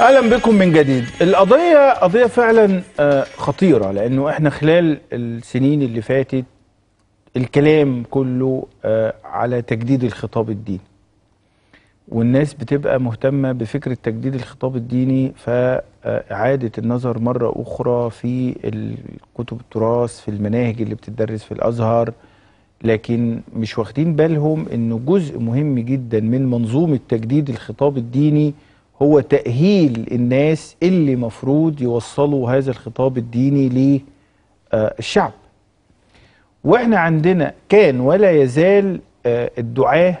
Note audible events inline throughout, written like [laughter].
اهلا بكم من جديد القضيه قضيه فعلا آه، خطيره لانه احنا خلال السنين اللي فاتت الكلام كله آه، على تجديد الخطاب الديني والناس بتبقى مهتمه بفكره تجديد الخطاب الديني فاعاده النظر مره اخرى في الكتب التراث في المناهج اللي بتدرس في الازهر لكن مش واخدين بالهم انه جزء مهم جدا من منظومه تجديد الخطاب الديني هو تأهيل الناس اللي مفروض يوصلوا هذا الخطاب الديني للشعب آه، واحنا عندنا كان ولا يزال آه، الدعاة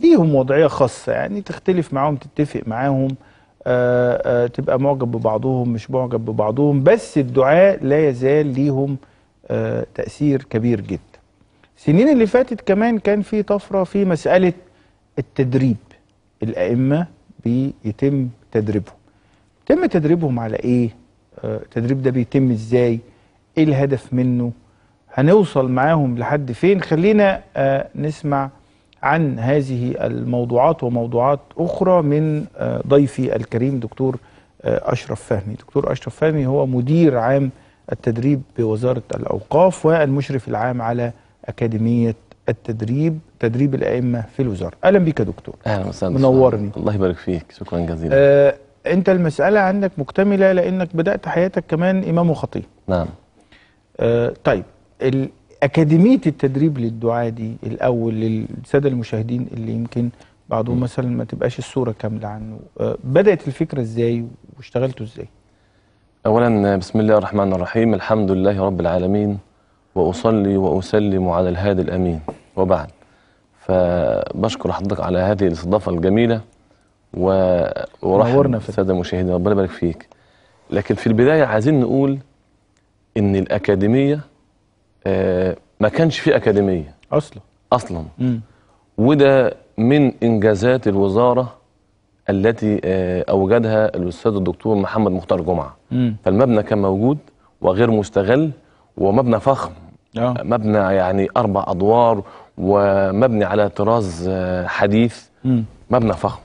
ليهم وضعية خاصة يعني تختلف معاهم تتفق معاهم آه، تبقى معجب ببعضهم مش معجب ببعضهم بس الدعاء لا يزال ليهم تأثير كبير جدا السنين اللي فاتت كمان كان في طفرة في مسألة التدريب الأئمة بيتم تدريبهم يتم تدريبهم على ايه آه، التدريب ده بيتم ازاي ايه الهدف منه هنوصل معاهم لحد فين خلينا آه، نسمع عن هذه الموضوعات وموضوعات أخرى من آه، ضيفي الكريم دكتور أشرف فهمي دكتور أشرف فهمي هو مدير عام التدريب بوزارة الأوقاف والمشرف العام على أكاديمية التدريب تدريب الائمه في الوزاره اهلا بيك يا دكتور اهلا وسهلا منورني الله يبارك فيك شكرا جزيلا آه انت المساله عندك مكتمله لانك بدات حياتك كمان امام وخطيب نعم آه طيب اكاديميه التدريب للدعاه دي الاول للساده المشاهدين اللي يمكن بعضهم مثلا ما تبقاش الصوره كامله عنه آه بدات الفكره ازاي واشتغلتوا ازاي اولا بسم الله الرحمن الرحيم الحمد لله رب العالمين وأصلي وأسلم على الهادي الأمين وبعد فبشكر حضرتك على هذه الاستضافة الجميلة ورحمة السادة المشاهدين ربنا يبارك فيك لكن في البداية عايزين نقول إن الأكاديمية آه ما كانش في أكاديمية أصلا أصلا م. وده من إنجازات الوزارة التي آه، أوجدها الأستاذ الدكتور محمد مختار جمعة م. فالمبنى كان موجود وغير مستغل ومبنى فخم آه. مبنى يعني اربع ادوار ومبني على طراز آه، حديث مبنى فخم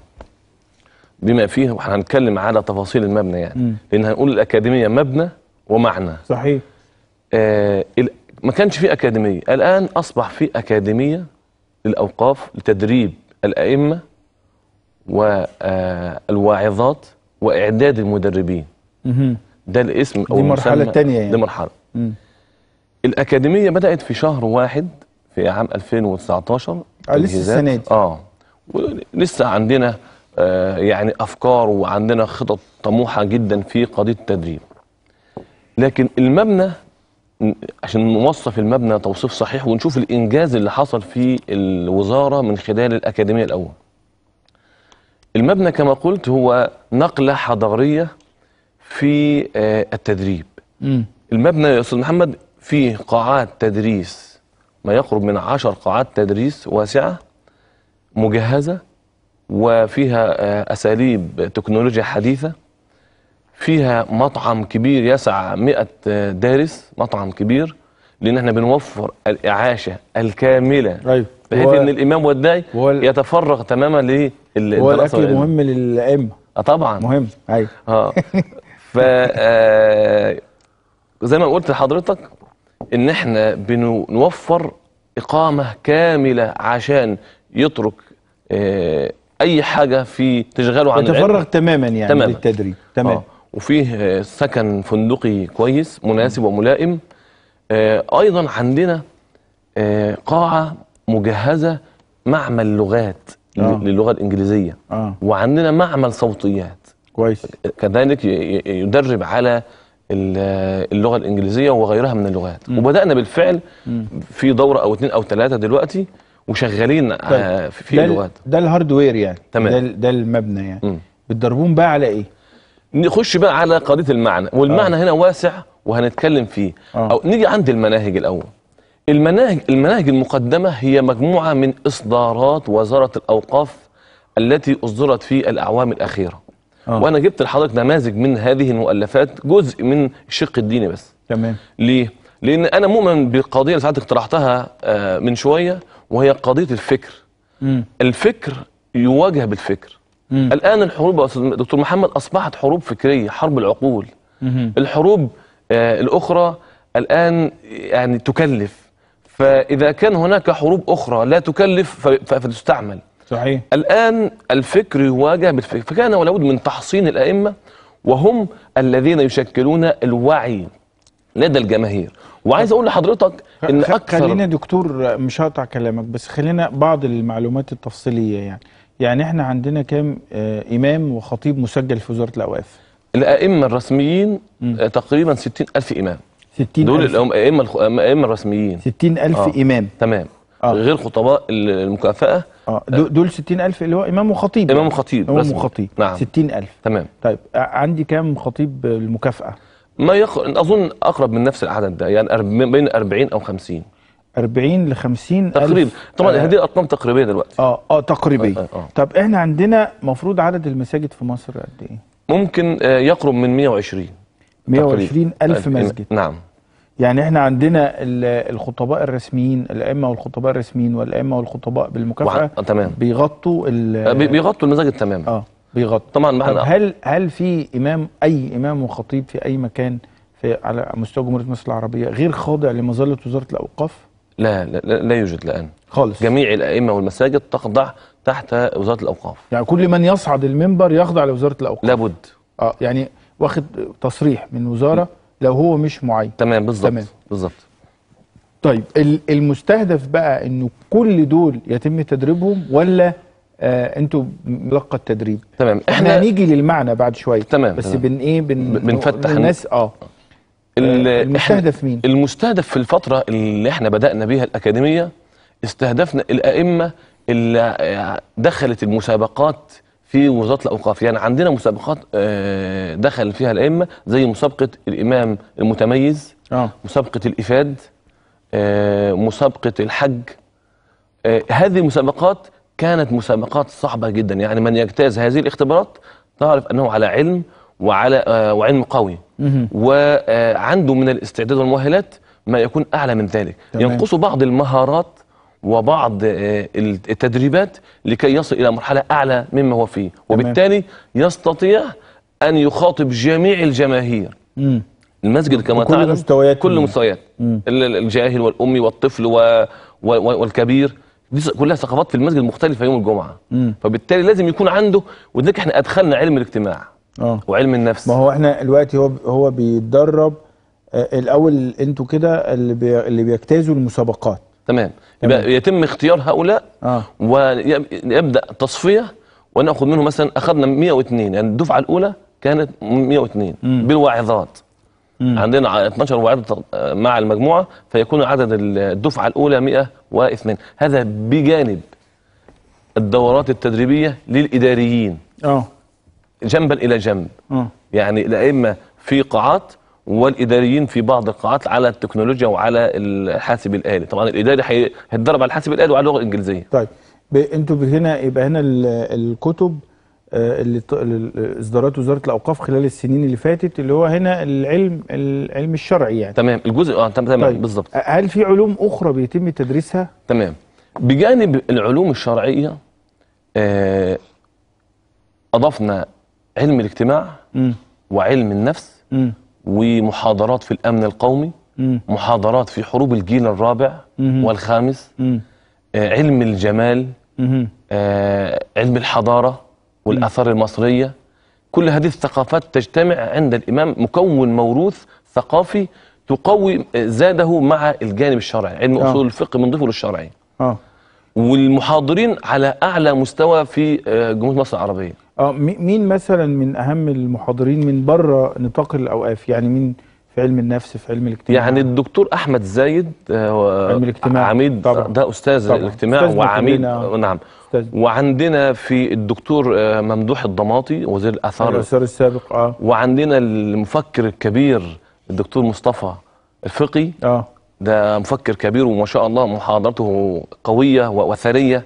بما فيه وهنتكلم على تفاصيل المبنى يعني لان هنقول الاكاديميه مبنى ومعنى صحيح آه ما كانش في اكاديميه الان اصبح في اكاديميه للاوقاف لتدريب الائمه والواعظات واعداد المدربين ده الاسم او دي المرحله الثانيه يعني دي مرحله مم. الاكاديميه بدات في شهر واحد في عام 2019 آه، لسه السنه دي اه ولسه عندنا آه يعني افكار وعندنا خطط طموحه جدا في قضيه التدريب لكن المبنى عشان نوصف المبنى توصيف صحيح ونشوف الانجاز اللي حصل في الوزاره من خلال الاكاديميه الاول المبنى كما قلت هو نقله حضاريه في آه التدريب م. المبنى يا استاذ محمد فيه قاعات تدريس ما يقرب من عشر قاعات تدريس واسعة مجهزة وفيها آه، أساليب تكنولوجيا حديثة فيها مطعم كبير يسع 100 آه، دارس مطعم كبير لأن احنا بنوفر الإعاشة الكاملة أيوه بحيث ان الامام والداعي وال... يتفرغ تماما للدراسه هو الاكل مهم للائمه آه، طبعا مهم ايوه اه ف زي ما قلت لحضرتك ان احنا بنوفر اقامه كامله عشان يترك آه، اي حاجه في تشغاله عن يتفرغ تماما يعني تماما. للتدريب آه. تمام آه. وفيه سكن فندقي كويس مناسب وملائم آه ايضا عندنا آه قاعه مجهزه معمل لغات آه. للغه الانجليزيه آه. وعندنا معمل صوتيات كويس كذلك يدرب على اللغه الانجليزيه وغيرها من اللغات م. وبدانا بالفعل في دوره او اثنين او ثلاثه دلوقتي وشغالين آه، طيب. في ده لغات ده الهاردوير يعني تمام ده, ده المبنى يعني م. بتدربون بقى على ايه نخش بقى على قضيه المعنى والمعنى آه. هنا واسع وهنتكلم فيه آه. او نيجي عند المناهج الاول المناهج المناهج المقدمه هي مجموعه من اصدارات وزاره الاوقاف التي اصدرت في الاعوام الاخيره أوه. وانا جبت لحضرتك نماذج من هذه المؤلفات جزء من الشق الديني بس تمام ليه لان انا مؤمن بالقضيه اللي ساعتك طرحتها آه، من شويه وهي قضيه الفكر مم. الفكر يواجه بالفكر مم. الان الحروب يا دكتور محمد اصبحت حروب فكريه حرب العقول مم. الحروب آه، الاخرى الان يعني تكلف فاذا كان هناك حروب اخرى لا تكلف فتستعمل صحيح الآن الفكر يواجه بالفكر فكان ولابد من تحصين الأئمة وهم الذين يشكلون الوعي لدى الجماهير وعايز اقول لحضرتك ان اكثر خلينا دكتور مش هقطع كلامك بس خلينا بعض المعلومات التفصيليه يعني يعني احنا عندنا كام آه، امام وخطيب مسجل في وزاره الاوقاف الائمه الرسميين م. آه، تقريبا 60000 امام 60 دول الائمه الائمه الرسميين 60000 آه. امام تمام آه. غير خطباء المكافاه آه،, اه دول 60000 اللي هو امام وخطيب امام يعني. وخطيب امام وخطيب نعم 60000 تمام طيب آه، عندي كام خطيب المكافاه ما يخ... اظن اقرب من نفس العدد ده يعني أرب... بين 40 او 50 40 ل 50 تقريبا طبعا آه هذه الارقام تقريبيه دلوقتي اه اه تقريبيه آه آه. طب احنا عندنا مفروض عدد المساجد في مصر قد ايه ممكن آه يقرب من 120 120 الف آه، مسجد نعم يعني احنا عندنا الخطباء الرسميين الائمه والخطباء الرسميين والائمه والخطباء بالمكافاه آه، تمام بيغطوا آه، بيغطوا المزاج التمام اه بيغطوا طبعا طب هل هل في امام اي امام وخطيب في اي مكان في على مستوى جمهوريه مصر العربيه غير خاضع لمظله وزاره الاوقاف؟ لا لا لا يوجد الان خالص جميع الائمه والمساجد تخضع تحت وزاره الاوقاف يعني كل من يصعد المنبر يخضع لوزاره الاوقاف لابد اه يعني واخد تصريح من وزاره م. لو هو مش معين تمام بالظبط بالظبط طيب المستهدف بقى انه كل دول يتم تدريبهم ولا آه انتوا ملقى التدريب تمام احنا هنيجي للمعنى بعد شويه تمام بس تمام. بن ايه بن بنفتح الناس آه. اه المستهدف مين المستهدف في الفتره اللي احنا بدانا بيها الاكاديميه استهدفنا الائمه اللي آه، دخلت المسابقات في وزاره الاوقاف يعني عندنا مسابقات آه، دخل فيها الائمه زي مسابقه الامام المتميز آه. مسابقه الافاد آه، مسابقه الحج هذه المسابقات كانت مسابقات صعبه جدا يعني من يجتاز هذه الاختبارات تعرف انه على علم وعلى وعلم قوي وعنده من الاستعداد والمؤهلات ما يكون اعلى من ذلك ينقصه بعض المهارات وبعض آه، التدريبات لكي يصل إلى مرحلة أعلى مما هو فيه وبالتالي يستطيع أن يخاطب جميع الجماهير المسجد كما تعلم مستويات كل مستويات الجاهل والأمي والطفل والكبير دي كلها ثقافات في المسجد مختلفة يوم الجمعة مم. فبالتالي لازم يكون عنده ولذلك احنا أدخلنا علم الاجتماع أوه. وعلم النفس ما هو احنا دلوقتي هو هو بيتدرب آه، الاول انتوا كده اللي بي... اللي بيجتازوا المسابقات تمام يبقى يتم اختيار هؤلاء آه. ويبدا تصفيه وناخذ منهم مثلا اخذنا 102 يعني الدفعه الاولى كانت 102 مم. بالواعظات مم. عندنا 12 واعظ مع المجموعه فيكون عدد الدفعه الاولى 102 هذا بجانب الدورات التدريبيه للاداريين اه جنبا الى جنب أوه. يعني الائمه في قاعات والاداريين في بعض القاعات على التكنولوجيا وعلى الحاسب الالي طبعا الاداري هيتدرب على الحاسب الالي وعلى اللغه الانجليزيه طيب انتوا هنا يبقى هنا الكتب آه، اللي اصدارات وزاره الاوقاف خلال السنين اللي فاتت اللي هو هنا العلم العلم الشرعي يعني تمام الجزء اه تمام طيب. بالظبط هل في علوم اخرى بيتم تدريسها تمام بجانب العلوم الشرعيه آه اضفنا علم الاجتماع م. وعلم النفس م. ومحاضرات في الأمن القومي مم. محاضرات في حروب الجيل الرابع مم. والخامس مم. آه، علم الجمال مم. آه، علم الحضارة والآثار المصرية كل هذه الثقافات تجتمع عند الإمام مكون موروث ثقافي تقوي آه، زاده مع الجانب الشرعي علم أصول الفقه الفقه بنضيفه للشرعي آه. والمحاضرين على أعلى مستوى في جمهورية مصر العربية اه مين مثلا من اهم المحاضرين من بره نطاق الاوقاف يعني مين في علم النفس في علم الاجتماع يعني الدكتور احمد زايد آه، علم الاجتماع عميد طبعا. ده استاذ طبعا. الاجتماع أستاذ وعميد نعم أستاذ. وعندنا في الدكتور آه، ممدوح الضماطي وزير الاثار أيوة، الاثار السابق اه وعندنا المفكر الكبير الدكتور مصطفى الفقي اه ده مفكر كبير وما شاء الله محاضرته قويه وثريه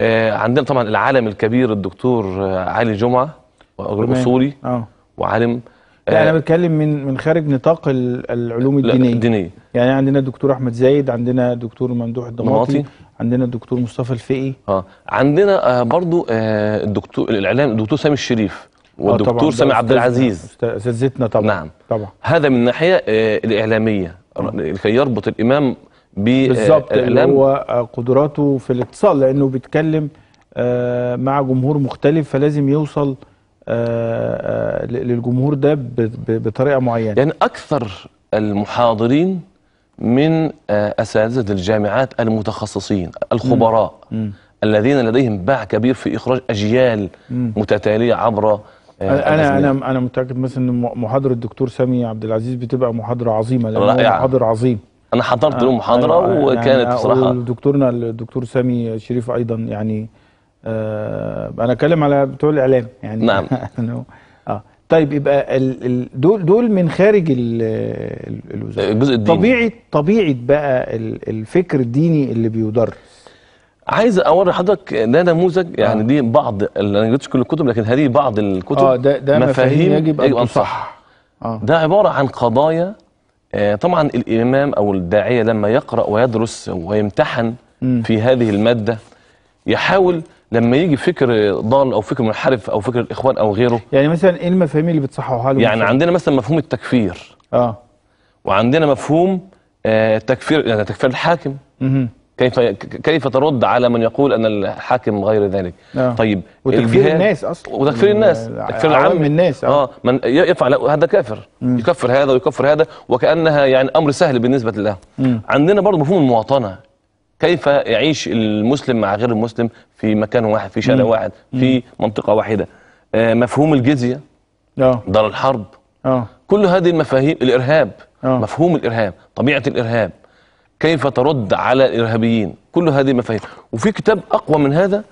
آه، عندنا طبعا العالم الكبير الدكتور آه، علي جمعه اصولي اه وعالم لا انا آه، بتكلم من من خارج نطاق العلوم الدينيه الدينيه يعني عندنا الدكتور احمد زايد عندنا الدكتور ممدوح الضماطي عندنا الدكتور مصطفى الفقي اه عندنا برضو الدكتور الاعلام الدكتور سامي الشريف والدكتور سامي عبد العزيز اساتذتنا طبعا نعم طبعا هذا من الناحيه الاعلاميه لكي يربط الامام آه، بالظبط اللي هو آه، قدراته في الاتصال لانه بيتكلم آه، مع جمهور مختلف فلازم يوصل للجمهور ده بطريقه معينه يعني اكثر المحاضرين من اساتذه الجامعات المتخصصين الخبراء م. الذين لديهم باع كبير في اخراج اجيال م. متتاليه عبر انا انا انا متاكد مثلا ان محاضره الدكتور سامي عبد العزيز بتبقى محاضره عظيمه لانه محاضر عظيم انا حضرت له آه، محاضره أيوة, أيوة، يعني وكانت يعني بصراحه دكتورنا الدكتور سامي شريف ايضا يعني آه انا اتكلم على بتوع الاعلام يعني نعم [laughs] اه طيب يبقى دول دول من خارج الوزاره الجزء الديني طبيعه طبيعه بقى الفكر الديني اللي بيدرس عايز اوري حضرتك ده نموذج يعني آه. دي بعض انا ما كل الكتب لكن هذه بعض الكتب اه ده ده مفاهيم, مفاهيم يجب ان أيوة، تصح آه. ده عباره عن قضايا آه، طبعا الإمام أو الداعية لما يقرأ ويدرس ويمتحن في هذه المادة يحاول لما يجي فكر ضال او فكر منحرف او فكر الاخوان او غيره يعني مثلا ايه المفاهيم اللي بتصححوها له يعني عندنا مثلا مفهوم التكفير اه وعندنا مفهوم آه تكفير يعني تكفير الحاكم كيف كيف ترد على من يقول ان الحاكم غير ذلك آه. طيب وتكفير الناس اصلا وتكفير الناس تكفير العام الناس اه, آه. من يفعل هذا كافر مم. يكفر هذا ويكفر هذا وكانها يعني امر سهل بالنسبه له مم. عندنا برضه مفهوم المواطنه كيف يعيش المسلم مع غير المسلم في مكان واحد في شارع واحد في منطقه واحده آه مفهوم الجزيه اه دار الحرب اه كل هذه المفاهيم الارهاب أوه. مفهوم الارهاب طبيعه الارهاب كيف ترد على الارهابيين كل هذه مفاهيم وفي كتاب اقوى من هذا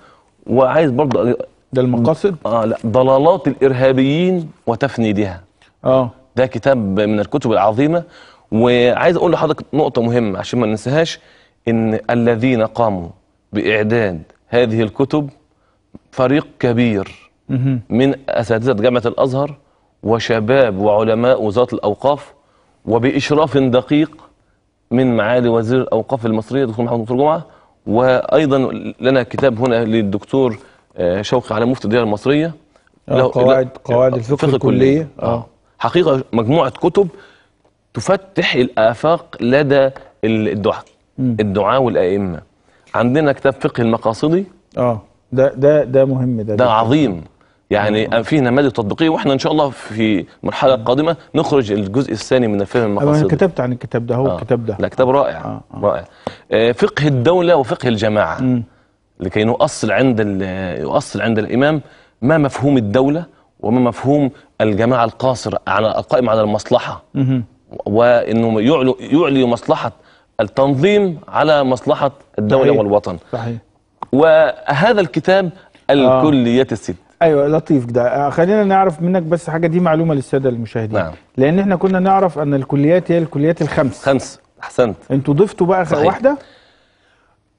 وعايز برضه ده المقاصد اه لا ضلالات الارهابيين وتفنيدها اه ده كتاب من الكتب العظيمه وعايز اقول لحضرتك نقطه مهمه عشان ما ننساهاش ان الذين قاموا باعداد هذه الكتب فريق كبير من اساتذه جامعه الازهر وشباب وعلماء وزاره الاوقاف وباشراف دقيق من معالي وزير الاوقاف المصريه دكتور محمد منصور جمعه وايضا لنا كتاب هنا للدكتور آه، شوقي على مفتي الديار المصريه آه، قواعد قواعد آه، الفقه الكليه اه حقيقه مجموعه كتب تفتح الافاق لدى الدعاء الدعاء والائمه عندنا كتاب فقه المقاصدي اه ده ده ده مهم ده ده عظيم يعني أم أيوة. في نماذج تطبيقيه واحنا ان شاء الله في المرحله القادمه أيوة. نخرج الجزء الثاني من فهم أيوة، المقاصد انا كتبت عن الكتاب ده هو آه. الكتاب ده لا كتاب رائع آه. آه. رائع آه فقه الدوله وفقه الجماعه م. لكي نؤصل عند يؤصل عند الامام ما مفهوم الدوله وما مفهوم الجماعه القاصر على القائم على المصلحه م. وانه يعلي, يعلي مصلحه التنظيم على مصلحه الدوله صحيح. والوطن صحيح وهذا الكتاب آه. الكليات السيد ايوه لطيف ده آه، خلينا نعرف منك بس حاجه دي معلومه للساده المشاهدين نعم. لان احنا كنا نعرف ان الكليات هي الكليات الخمس خمس احسنت انتوا ضفتوا بقى صحيح. واحده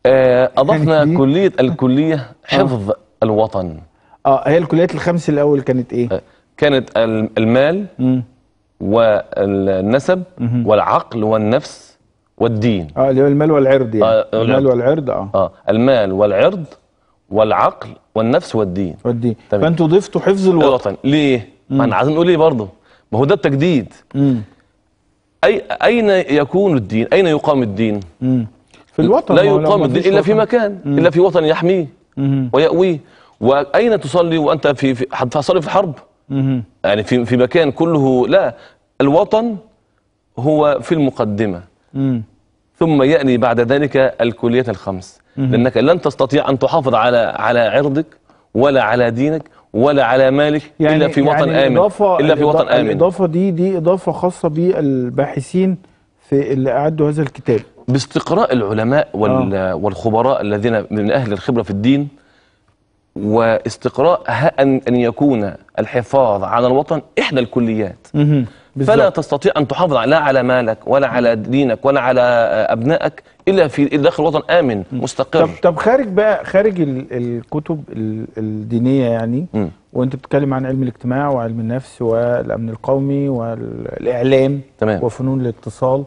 آه اضفنا كليه الكليه [laughs] آه. حفظ آه. الوطن اه هي الكليات الخمس الاول كانت ايه آه. كانت المال م. والنسب م. والعقل والنفس والدين اه اللي هو المال والعرض يعني آه المال والعرض اه, آه المال والعرض والعقل والنفس والدين والدين طبعا. فانتوا ضفتوا حفظ الوطن, إيه الوطن. ليه؟ مم. ما انا عايزين نقول ايه برضه؟ ما هو ده التجديد مم. أي أين يكون الدين؟ أين يقام الدين؟ مم. في الوطن لا يقام الدين إلا في مكان مم. إلا في وطن يحميه ويأويه وأين تصلي وأنت في, في هتصلي في حرب؟ مم. يعني في في مكان كله لا الوطن هو في المقدمة مم. ثم يأني بعد ذلك الكليات الخمس لأنك لن تستطيع أن تحافظ على على عرضك ولا على دينك ولا على مالك يعني إلا في وطن يعني آمن إضافة إلا في وطن آمن الإضافة دي دي إضافة خاصة بالباحثين في اللي أعدوا هذا الكتاب باستقراء العلماء وال آه. والخبراء الذين من أهل الخبرة في الدين واستقراء أن يكون الحفاظ على الوطن إحدى الكليات بالزبط. فلا تستطيع ان تحافظ لا على مالك ولا على دينك ولا على آه، ابنائك الا في داخل وطن امن مستقر طب طب خارج بقى خارج الكتب الدينيه يعني م. وانت بتتكلم عن علم الاجتماع وعلم النفس والامن القومي والاعلام تمام. وفنون الاتصال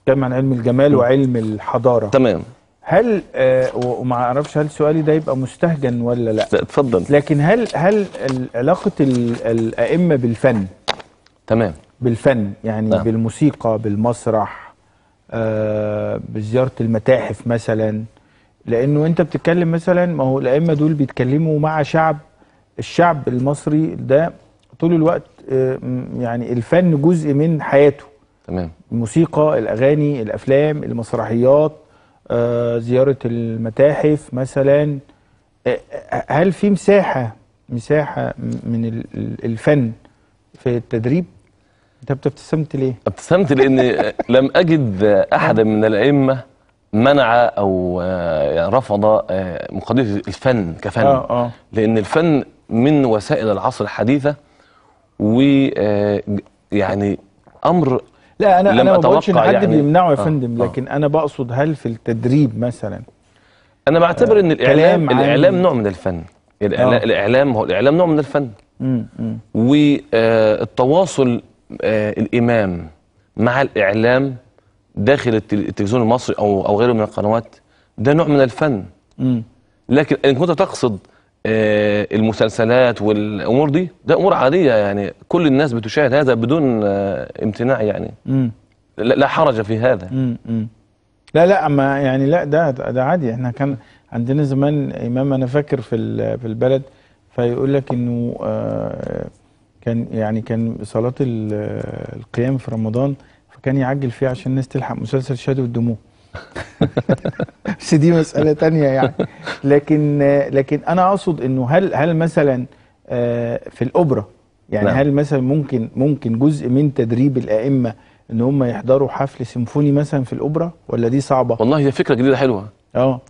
بتتكلم عن علم الجمال م. وعلم الحضاره تمام هل آه وما اعرفش هل سؤالي ده يبقى مستهجن ولا لا اتفضل لكن هل هل علاقه الائمه بالفن تمام بالفن يعني نعم. بالموسيقى بالمسرح آه بزياره المتاحف مثلا لانه انت بتتكلم مثلا ما هو الائمه دول بيتكلموا مع شعب الشعب المصري ده طول الوقت آه يعني الفن جزء من حياته تمام الموسيقى الاغاني الافلام المسرحيات آه زياره المتاحف مثلا آه، آه، هل في مساحه مساحه من الفن في التدريب انت ابتسمت ليه؟ ابتسمت لان لم اجد احدا من الائمه منع او آه، يعني رفض آه، مقدمه الفن كفن آه آه. لان الفن من وسائل العصر الحديثه و آه، يعني امر لا انا انا ما بقولش ان حد يعني بيمنعه يا فندم آه لكن انا بقصد هل في التدريب مثلا انا بعتبر ان الاعلام الاعلام نوع من الفن الإعلام, الاعلام هو الاعلام نوع من الفن والتواصل آه، الامام آه، مع الاعلام داخل التلفزيون المصري او او غيره من القنوات ده نوع من الفن لكن ان كنت تقصد آه، المسلسلات والامور دي ده امور عاديه يعني كل الناس بتشاهد هذا بدون امتناع يعني لا حرج في هذا لا لا اما يعني لا ده ده عادي احنا كان عندنا زمان امام انا فاكر في في البلد فيقول لك انه آه، كان يعني كان صلاه القيام في رمضان فكان يعجل فيها عشان الناس تلحق مسلسل شادو الدموع [laughs] بس دي مساله تانية يعني لكن لكن انا اقصد انه هل هل مثلا آه، في الاوبرا يعني نعم. هل مثلا ممكن ممكن جزء من تدريب الائمه ان هم يحضروا حفل سيمفوني مثلا في الاوبرا ولا دي صعبه والله هي فكره جديده حلوه اه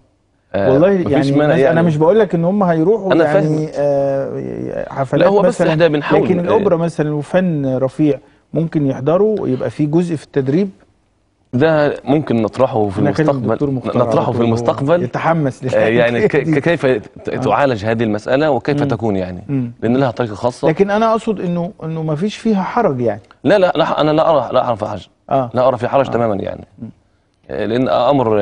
آه، والله يعني أنا, يعني انا مش بقول لك ان هم هيروحوا أنا يعني آه حفلات لا هو بس احنا بنحاول لكن آه. الاوبرا مثلا وفن رفيع ممكن يحضروا ويبقى في جزء في التدريب ده ممكن نطرحه في المستقبل نطرحه في المستقبل يتحمس آه، يعني كيف تعالج هذه المساله وكيف مم. تكون يعني لان لها طريقه خاصه لكن انا اقصد انه انه ما فيش فيها حرج يعني لا لا, لا انا لا ارى لا اعرف حرج آه. لا ارى في حرج آه. تماما يعني مم. لان امر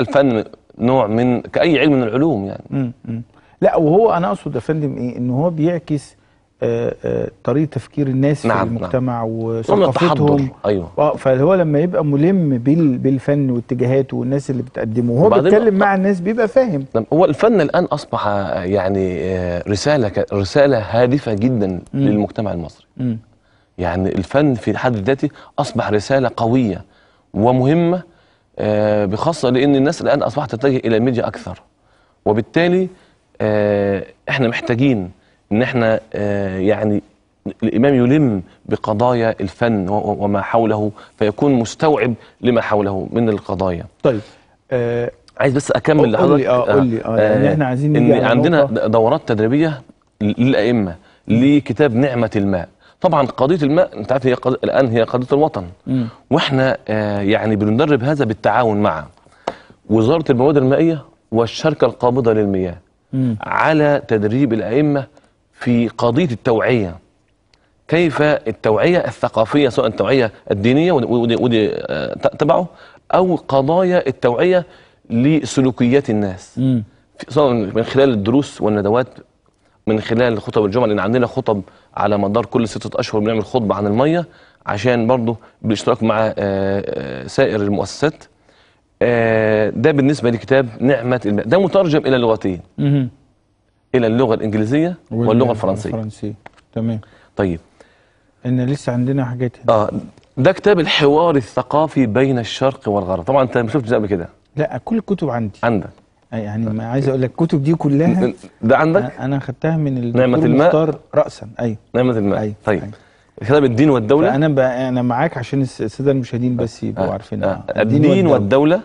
الفن نوع من كاي علم من العلوم يعني مم. مم. لا وهو انا اقصد يا فندم ايه ان هو بيعكس آه، آه، طريقه تفكير الناس نعم في المجتمع نعم. وثقافتهم ايوه آه، فهو لما يبقى ملم بالفن واتجاهاته والناس اللي بتقدمه وهو بيتكلم مع الناس بيبقى فاهم نعم، هو الفن الان اصبح يعني رساله رساله هادفه جدا مم. للمجتمع المصري مم. يعني الفن في حد ذاته اصبح رساله قويه ومهمه آه، بخاصه لان الناس الان اصبحت تتجه الى الميديا اكثر وبالتالي آه، احنا محتاجين ان احنا آه، يعني الامام يلم بقضايا الفن وما حوله فيكون مستوعب لما حوله من القضايا طيب آه عايز بس اكمل لحضرتك قول لي اه قول لي اه يعني احنا عايزين ان عندنا دورات تدريبيه للائمه لكتاب نعمه الماء طبعا قضيه الماء انت عارف هي قضية الان هي قضيه الوطن مم. واحنا آه يعني بندرب هذا بالتعاون مع وزاره المواد المائيه والشركه القابضه للمياه مم. على تدريب الائمه في قضيه التوعيه كيف التوعيه الثقافيه سواء التوعيه الدينيه ودي, ودي, ودي آه تبعه او قضايا التوعيه لسلوكيات الناس مم. سواء من خلال الدروس والندوات من خلال خطب الجمعه لان عندنا خطب على مدار كل ستة أشهر بنعمل خطبة عن المية عشان برضه بالاشتراك مع آه، آه، سائر المؤسسات آه، ده بالنسبة لكتاب نعمة الماء ده مترجم إلى لغتين إلى اللغة الإنجليزية واللغة الفرنسية الفرنسية تمام طيب إن لسه عندنا حاجات آه ده كتاب الحوار الثقافي بين الشرق والغرب طبعا أنت ما شفتش ده قبل كده لا كل الكتب عندي عندك يعني ما عايز اقول لك الكتب دي كلها ده عندك انا خدتها من نعمة المختار راسا ايوه نعمة الماء أيوة. طيب أيوة. كتاب الدين والدولة انا بقى انا معاك عشان السادة المشاهدين بس آه، يبقوا آه. عارفين آه،, آه. الدين, الدين والدولة, والدولة.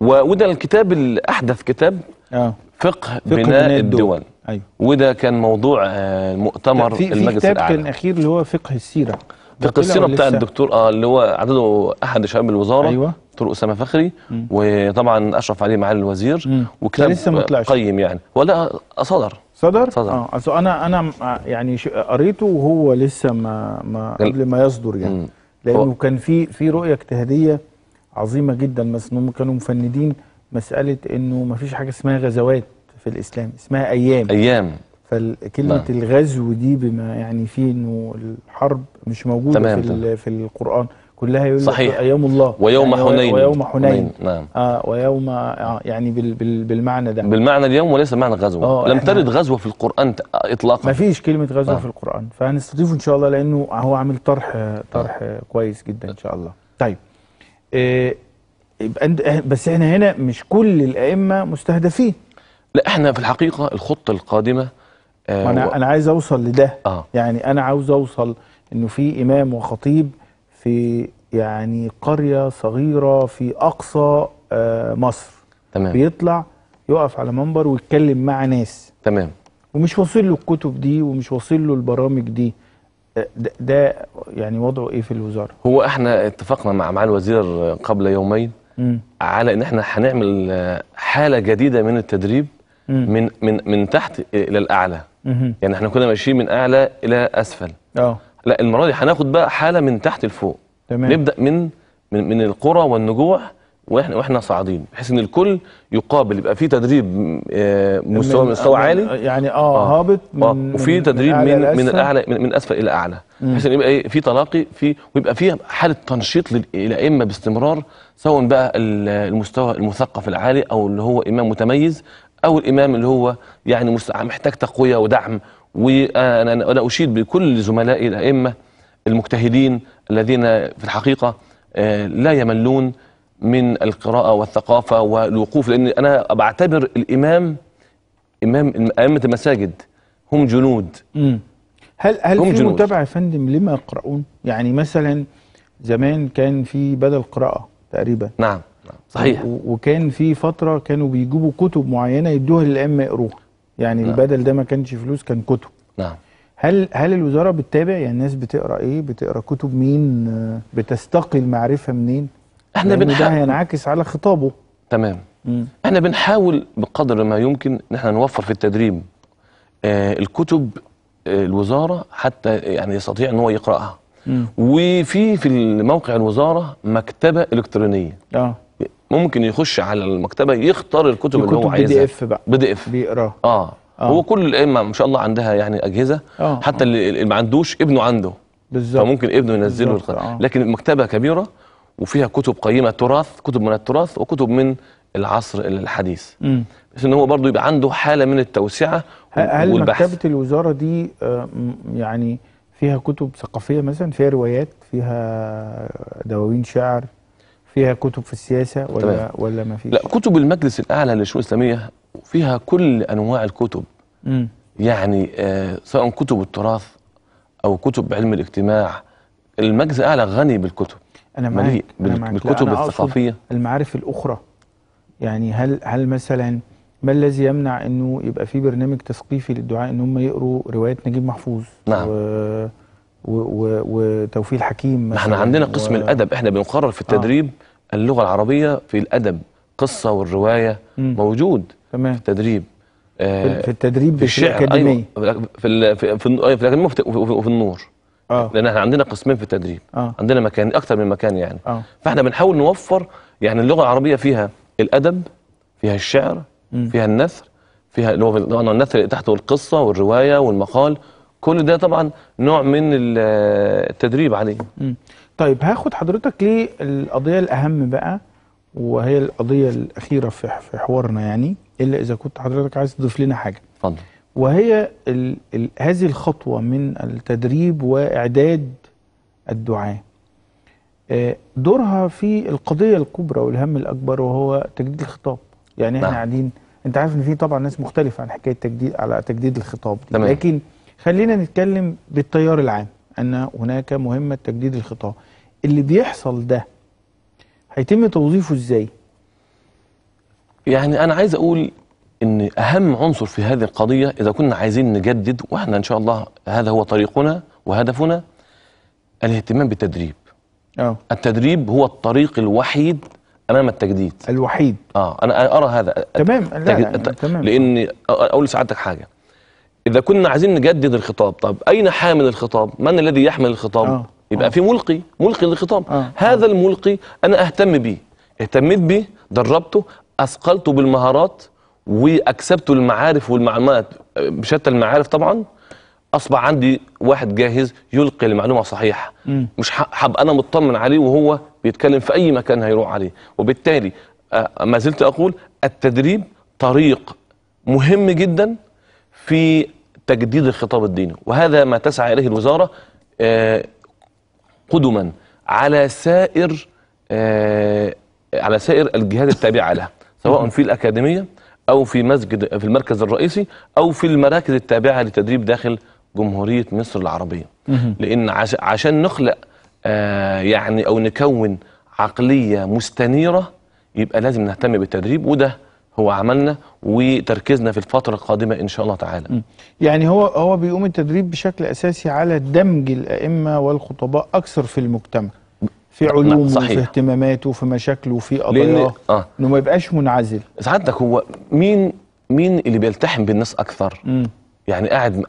اه وده الكتاب الاحدث كتاب اه فقه, فقه بناء, بناء الدول, الدول. ايوه وده كان موضوع المؤتمر آه، في المجلس الاعلى في كتاب كان اخير اللي هو فقه السيرة في القصيره بتاع الدكتور اه اللي هو عدده احد شباب الوزاره ايوه دكتور اسامه فخري مم. وطبعا اشرف عليه معالي الوزير وكتاب لسه مطلعش. قيم يعني ولا آه، صدر صدر؟ صدر اه اصل انا انا آه، يعني قريته وهو لسه ما ما قبل ما يصدر يعني مم. لانه كان في في رؤيه اجتهاديه عظيمه جدا بس هم كانوا مفندين مساله انه ما فيش حاجه اسمها غزوات في الاسلام اسمها ايام ايام فكلمة نعم. الغزو دي بما يعني فيه انه الحرب مش موجودة تمام في, تمام. في القرآن كلها يقول صحيح ايام الله ويوم يعني حنين ويوم حنين, نعم اه ويوم آه يعني بال بال بالمعنى ده بالمعنى اليوم وليس معنى غزو آه، لم ترد غزوه في القران اطلاقا ما فيش كلمه غزوه آه. نعم. في القران فهنستضيفه ان شاء الله لانه هو عامل طرح طرح آه. كويس جدا ان شاء الله طيب إيه بس احنا هنا مش كل الائمه مستهدفين لا احنا في الحقيقه الخطه القادمه آه انا و... انا عايز اوصل لده آه. يعني انا عاوز اوصل انه في امام وخطيب في يعني قريه صغيره في اقصى آه مصر تمام بيطلع يقف على منبر ويتكلم مع ناس تمام ومش واصل له الكتب دي ومش واصل له البرامج دي آه، ده, ده يعني وضعه ايه في الوزاره هو احنا اتفقنا مع مع الوزير قبل يومين م. على ان احنا هنعمل آه، حاله جديده من التدريب م. من من من تحت الى الاعلى يعني احنا كنا ماشيين من اعلى الى اسفل اه لا المره دي هناخد بقى حاله من تحت لفوق تمام نبدا من من, من القرى والنجوع واحنا واحنا صاعدين بحيث ان الكل يقابل يبقى في تدريب آه، مستوى مستوى عالي يعني آه،, اه هابط من آه وفي تدريب من من, من الاعلى من, من اسفل الى اعلى بحيث ان يبقى ايه في تلاقي في ويبقى في حاله تنشيط للائمه باستمرار سواء بقى المستوى المثقف العالي او اللي هو امام متميز او الامام اللي هو يعني محتاج تقويه ودعم وانا انا اشيد بكل زملائي الائمه المجتهدين الذين في الحقيقه آه، لا يملون من القراءه والثقافه والوقوف لان انا بعتبر الامام امام ائمه المساجد هم جنود مم. هل هل هم في جنود. متابعه يا فندم لما يقرؤون يعني مثلا زمان كان في بدل قراءه تقريبا نعم نعم. صحيح وكان في فتره كانوا بيجيبوا كتب معينه يدوها للائمه يقروها يعني نعم. البدل ده ما كانش فلوس كان كتب نعم هل هل الوزاره بتتابع يعني الناس بتقرا ايه بتقرا كتب مين بتستقي المعرفه منين احنا بنحاول ده هينعكس على خطابه تمام مم. احنا بنحاول بقدر ما يمكن ان احنا نوفر في التدريب آه الكتب آه الوزاره حتى يعني يستطيع ان هو يقراها مم. وفي في موقع الوزاره مكتبه الكترونيه اه ممكن يخش على المكتبه يختار الكتب اللي هو عايزها بي دي اف بقى بي دي اف بيقراها آه. اه هو كل الائمه ما شاء الله عندها يعني اجهزه آه. حتى آه. اللي ما عندوش ابنه عنده بالظبط فممكن ابنه ينزله آه. لكن المكتبه كبيره وفيها كتب قيمه تراث كتب من التراث وكتب من العصر الحديث بس ان هو برضه يبقى عنده حاله من التوسعه هل والبحث. مكتبه الوزاره دي آه، يعني فيها كتب ثقافيه مثلا فيها روايات فيها دواوين شعر فيها كتب في السياسه ولا طبعا. ولا ما فيش لا كتب المجلس الاعلى للشؤون الاسلاميه فيها كل انواع الكتب م. يعني آه سواء كتب التراث او كتب علم الاجتماع المجلس الاعلى غني بالكتب انا معاك, أنا معاك. بالكتب أنا الثقافيه المعارف الاخرى يعني هل هل مثلا ما الذي يمنع انه يبقى في برنامج تثقيفي للدعاء ان هم يقروا روايه نجيب محفوظ نعم و... وتوفيق الحكيم احنا عندنا قسم و... الادب احنا بنقرر في التدريب آه. اللغه العربيه في الادب قصه والروايه مم. موجود تمام. في التدريب آه في التدريب في الشعر الأكاديمية. أيوة في في أيوة، في الاكاديميه وفي النور آه. لان احنا عندنا قسمين في التدريب آه. عندنا مكان اكثر من مكان يعني آه. فاحنا بنحاول نوفر يعني اللغه العربيه فيها الادب فيها الشعر مم. فيها النثر فيها اللي هو طبعا النثر اللي تحته القصه والروايه والمقال كل ده طبعا نوع من التدريب عليه مم. طيب هاخد حضرتك للقضية الأهم بقى وهي القضية الأخيرة في حوارنا يعني إلا إذا كنت حضرتك عايز تضيف لنا حاجة اتفضل وهي الـ الـ هذه الخطوة من التدريب وإعداد الدعاة آه، دورها في القضية الكبرى والهم الأكبر وهو تجديد الخطاب يعني احنا نعم. قاعدين انت عارف ان في طبعا ناس مختلفة عن حكاية تجديد على تجديد الخطاب دي. تمام. لكن خلينا نتكلم بالتيار العام ان هناك مهمه تجديد الخطاب اللي بيحصل ده هيتم توظيفه ازاي يعني انا عايز اقول ان اهم عنصر في هذه القضيه اذا كنا عايزين نجدد واحنا ان شاء الله هذا هو طريقنا وهدفنا الاهتمام بالتدريب اه التدريب هو الطريق الوحيد امام التجديد الوحيد اه انا ارى هذا تمام التجديد. لا يعني تمام لان اقول لسعادتك حاجه اذا كنا عايزين نجدد الخطاب طب اين حامل الخطاب من الذي يحمل الخطاب آه. يبقى آه. في ملقي ملقي للخطاب آه. هذا الملقي انا اهتم بيه اهتميت بيه دربته اثقلته بالمهارات واكسبته المعارف والمعلومات آه، بشتى المعارف طبعا اصبح عندي واحد جاهز يلقي المعلومه صحيحه مش حب انا مطمن عليه وهو بيتكلم في اي مكان هيروح عليه وبالتالي ما زلت اقول التدريب طريق مهم جدا في تجديد الخطاب الديني وهذا ما تسعى اليه الوزاره قدما على سائر آه، على سائر الجهات التابعه لها سواء في الاكاديميه او في مسجد في المركز الرئيسي او في المراكز التابعه لتدريب داخل جمهوريه مصر العربيه لان عشان نخلق آه، يعني او نكون عقليه مستنيره يبقى لازم نهتم بالتدريب وده هو عملنا وتركيزنا في الفترة القادمة إن شاء الله تعالى يعني هو هو بيقوم التدريب بشكل أساسي على دمج الأئمة والخطباء أكثر في المجتمع في علومه صحيح. في اهتماماته في مشاكله وفي قضاياه آه. انه ما يبقاش منعزل سعادتك هو مين مين اللي بيلتحم بالناس اكثر م. يعني قاعد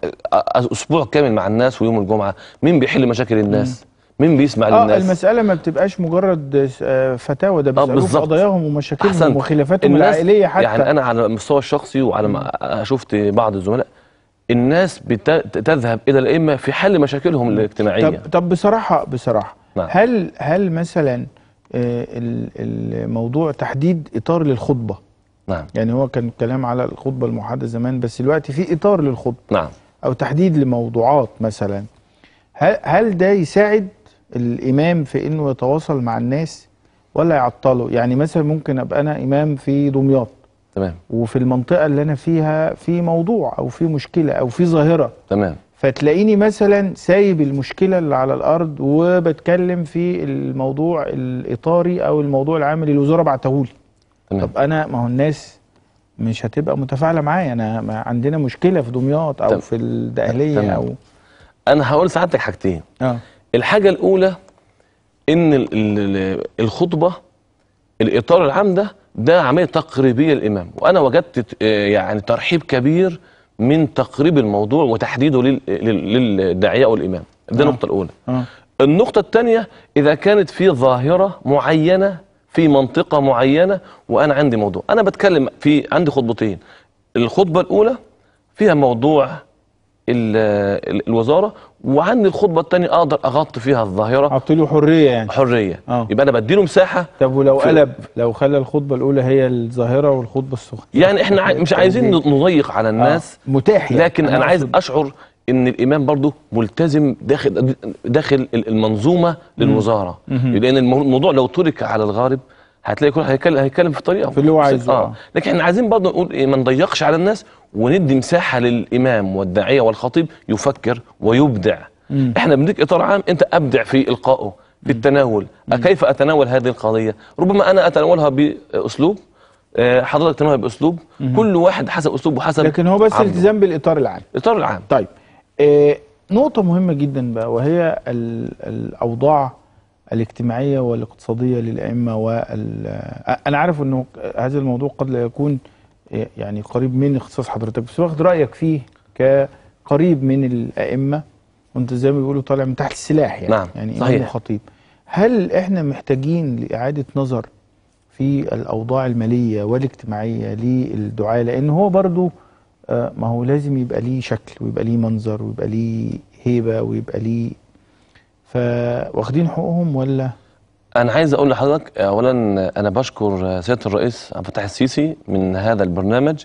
اسبوع كامل مع الناس ويوم الجمعه مين بيحل مشاكل الناس م. مين بيسمع آه للناس المساله ما بتبقاش مجرد آه، فتاوى ده آه، بيسالوا في قضاياهم ومشاكلهم وخلافاتهم العائليه حتى يعني انا على المستوى الشخصي وعلى ما شفت بعض الزملاء الناس بتذهب الى الائمه في حل مشاكلهم الاجتماعيه طب, طب بصراحه بصراحه نعم. هل هل مثلا آه، الموضوع تحديد اطار للخطبه نعم يعني هو كان كلام على الخطبه الموحده زمان بس دلوقتي في اطار للخطبه نعم او تحديد لموضوعات مثلا هل هل ده يساعد الامام في انه يتواصل مع الناس ولا يعطله يعني مثلا ممكن ابقى انا امام في دمياط تمام وفي المنطقه اللي انا فيها في موضوع او في مشكله او في ظاهره تمام فتلاقيني مثلا سايب المشكله اللي على الارض وبتكلم في الموضوع الاطاري او الموضوع العام اللي الوزاره بعتهولي طب انا ما هو الناس مش هتبقى متفاعله معايا انا ما عندنا مشكله في دمياط او تمام. في الدقهليه او انا هقول سعادتك حاجتين اه الحاجة الأولى إن الخطبة الإطار العام ده ده عملية تقريبية للإمام وأنا وجدت آه، يعني ترحيب كبير من تقريب الموضوع وتحديده للداعية أو الإمام ده النقطة آه. الأولى آه. النقطة الثانية إذا كانت في ظاهرة معينة في منطقة معينة وأنا عندي موضوع أنا بتكلم في عندي خطبتين الخطبة الأولى فيها موضوع الوزاره وعندي الخطبه الثانيه اقدر اغطي فيها الظاهره له حريه يعني حريه أوه. يبقى انا بدي له مساحه طب ولو قلب لو خلى الخطبه الاولى هي الظاهره والخطبه السخنه يعني احنا مش عايزين طيب. نضيق على آه. الناس آه. متاح يعني. لكن انا, أنا عايز اشعر ان الامام برضه ملتزم داخل داخل المنظومه للوزاره لان الموضوع لو ترك على الغارب هتلاقي كل هيتكلم هيتكلم في طريقه في اللي هو عايزه اه لكن احنا عايزين برضه نقول ايه ما نضيقش على الناس وندي مساحه للامام والداعيه والخطيب يفكر ويبدع مم. احنا بنديك اطار عام انت ابدع في القائه في التناول كيف اتناول هذه القضيه ربما انا اتناولها باسلوب آه، حضرتك تناولها باسلوب مم. كل واحد حسب اسلوبه حسب لكن هو بس التزام بالاطار العام الاطار العام طيب إيه نقطه مهمه جدا بقى وهي الاوضاع الاجتماعية والاقتصادية للأئمة وال... أنا عارف أنه هذا الموضوع قد لا يكون آه، يعني قريب من اختصاص حضرتك بس واخد رأيك فيه كقريب من الأئمة وأنت زي ما بيقولوا طالع من تحت السلاح يعني نعم. يعني صحيح. إمام هل إحنا محتاجين لإعادة نظر في الأوضاع المالية والاجتماعية للدعاء لأن هو برضو آه، ما هو لازم يبقى ليه شكل ويبقى ليه منظر ويبقى ليه هيبة ويبقى ليه فواخدين حقوقهم ولا انا عايز اقول لحضرتك اولا انا بشكر سياده الرئيس عبد الفتاح السيسي من هذا البرنامج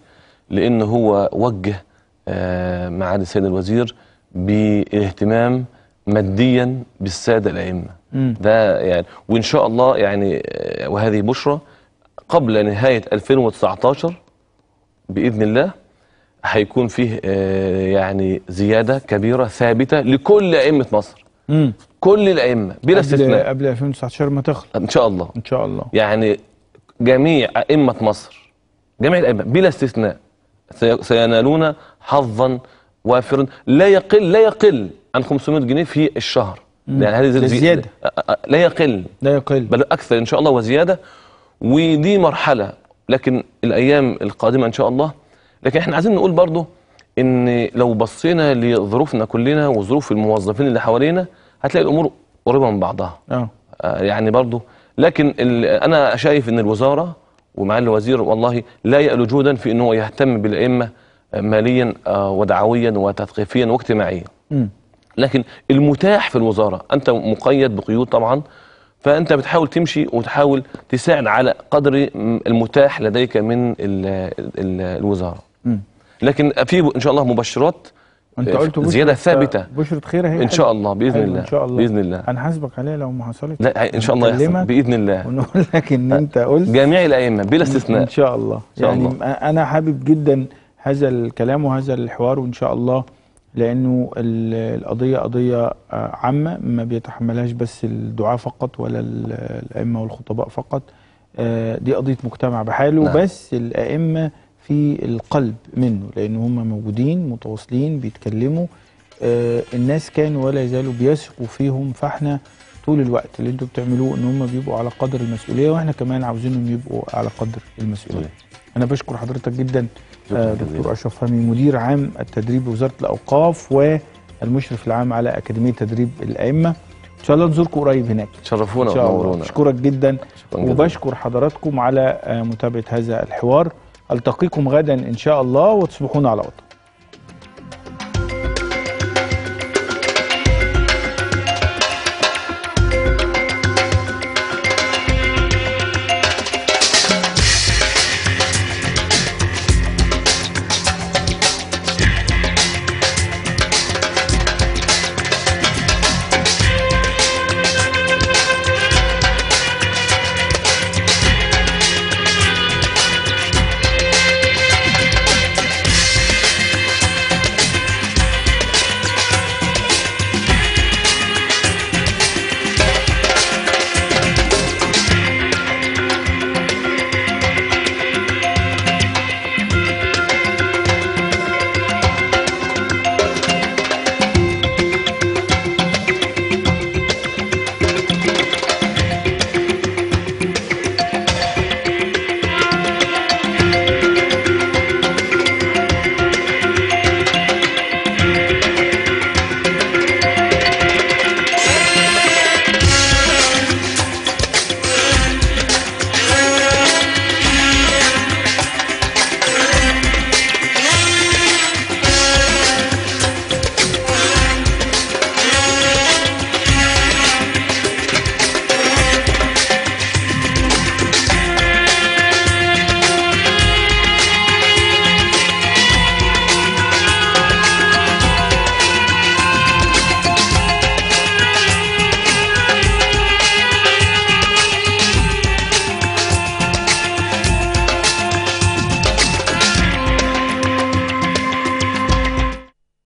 لان هو وجه آه، معالي السيد الوزير بالاهتمام ماديا بالساده الائمه ده يعني وان شاء الله يعني آه، وهذه بشرى قبل نهايه 2019 باذن الله هيكون فيه آه، يعني زياده كبيره ثابته لكل ائمه مصر مم. كل الائمه بلا استثناء قبل 2019 ما تخلص ان شاء الله ان شاء الله يعني جميع ائمه مصر جميع الائمه بلا استثناء سينالون حظا وافرا لا يقل لا يقل عن 500 جنيه في الشهر مم. يعني هذه زياده آه، آه، آه، لا يقل لا يقل بل اكثر ان شاء الله وزياده ودي مرحله لكن الايام القادمه ان شاء الله لكن احنا عايزين نقول برضه ان لو بصينا لظروفنا كلنا وظروف الموظفين اللي حوالينا هتلاقي الامور قريبه من بعضها آه. آه يعني برضه لكن انا شايف ان الوزاره ومعالي الوزير والله لا يألو جهدا في ان هو يهتم بالائمه آه، ماليا آه ودعويا وتثقيفيا واجتماعيا م. لكن المتاح في الوزاره انت مقيد بقيود طبعا فانت بتحاول تمشي وتحاول تساعد على قدر المتاح لديك من الوزاره م. لكن في ان شاء الله مبشرات انت قلت آه، زياده ثابته بشره خير اهي ان شاء الله باذن أيوة الله ان شاء الله باذن الله انا حاسبك عليها لو ما حصلت لا ان شاء الله يحصل باذن الله ونقول لك ان آه، انت قلت جميع الائمه بلا استثناء ان شاء الله إن شاء يعني الله. انا حابب جدا هذا الكلام وهذا الحوار وان شاء الله لانه القضيه قضيه آه، عامه ما بيتحملهاش بس الدعاة فقط ولا الائمه والخطباء فقط دي قضيه مجتمع بحاله نعم. بس الائمه في القلب منه لأن هم موجودين متواصلين بيتكلموا آه الناس كانوا ولا يزالوا بيثقوا فيهم فاحنا طول الوقت اللي انتوا بتعملوه ان هم بيبقوا على قدر المسؤوليه واحنا كمان عاوزينهم يبقوا على قدر المسؤوليه. انا بشكر حضرتك جدا آه دكتور اشرف فهمي مدير عام التدريب بوزاره الاوقاف والمشرف العام على اكاديميه تدريب الائمه. ان شاء الله نزوركم قريب هناك. تشرفونا ونورونا. اشكرك جدا وبشكر حضراتكم على آه، متابعه هذا الحوار. التقيكم غدا ان شاء الله وتصبحون على وطن